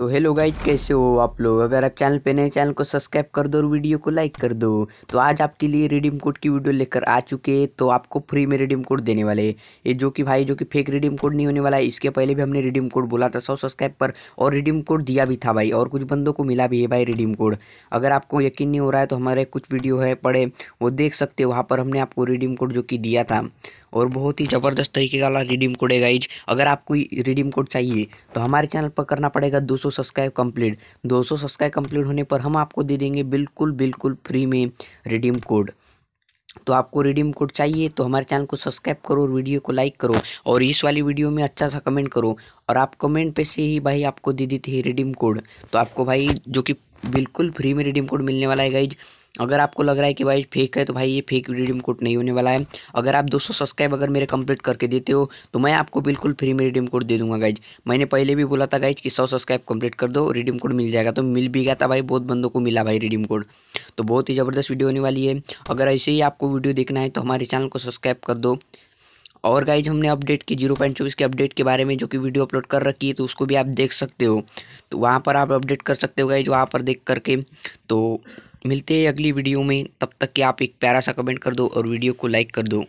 तो hello guys कैसे हो आप लोग अगर आप चैनल पे नए चैनल को सब्सक्राइब कर दो और वीडियो को लाइक कर दो तो आज आपके लिए रिडीम कोड की वीडियो लेकर आ चुके हैं तो आपको फ्री में रिडीम कोड देने वाले ये जो कि भाई जो कि फेक रिडीम कोड नहीं होने वाला है इसके पहले भी हमने रिडीम कोड बोला था सौ सब्सक्राइब पर और रिडीम कोड दिया भी था भाई और कुछ बंदों को मिला भी है भाई रिडीम कोड अगर आपको यकीन नहीं हो रहा है तो हमारे कुछ वीडियो है पड़े वो देख सकते हो वहाँ पर हमने आपको रिडीम कोड जो कि दिया था और बहुत ही ज़बरदस्त तरीके वाला रिडीम कोड है गाइज अगर आपको रिडीम कोड चाहिए तो हमारे चैनल पर करना पड़ेगा 200 सब्सक्राइब कंप्लीट 200 सब्सक्राइब कंप्लीट होने पर हम आपको दे देंगे बिल्कुल बिल्कुल फ्री में रिडीम कोड तो आपको रिडीम कोड चाहिए तो हमारे चैनल को सब्सक्राइब करो और वीडियो को लाइक करो और इस वाली वीडियो में अच्छा सा कमेंट करो और आप कमेंट पे से ही भाई आपको दे देते हैं रिडीम कोड तो आपको भाई जो कि बिल्कुल फ्री में रिडीम कोड मिलने वाला है गाइज अगर आपको लग रहा है कि भाई फेक है तो भाई ये फेक रिडीम कोड नहीं होने वाला है अगर आप 200 सब्सक्राइब अगर मेरे कंप्लीट करके देते हो तो मैं आपको बिल्कुल फ्री में रिडीम कोड दे दूंगा गाइज मैंने पहले भी बोला था गाइज कि 100 सब्सक्राइब कंप्लीट कर दो रिडीम कोड मिल जाएगा तो मिल भी गया था भाई बहुत बंदों को मिला भाई रिडीम कोड तो बहुत ही ज़बरदस्त वीडियो होने वाली है अगर ऐसे ही आपको वीडियो देखना है तो हमारे चैनल को सब्सक्राइब कर दो और गाइज हमने अपडेट की जीरो पॉइंट चौबीस के अपडेट के बारे में जो कि वीडियो अपलोड कर रखी है तो उसको भी आप देख सकते हो तो वहाँ पर आप अपडेट कर सकते हो गाइज वहाँ पर देख करके तो मिलते हैं अगली वीडियो में तब तक कि आप एक प्यारा सा कमेंट कर दो और वीडियो को लाइक कर दो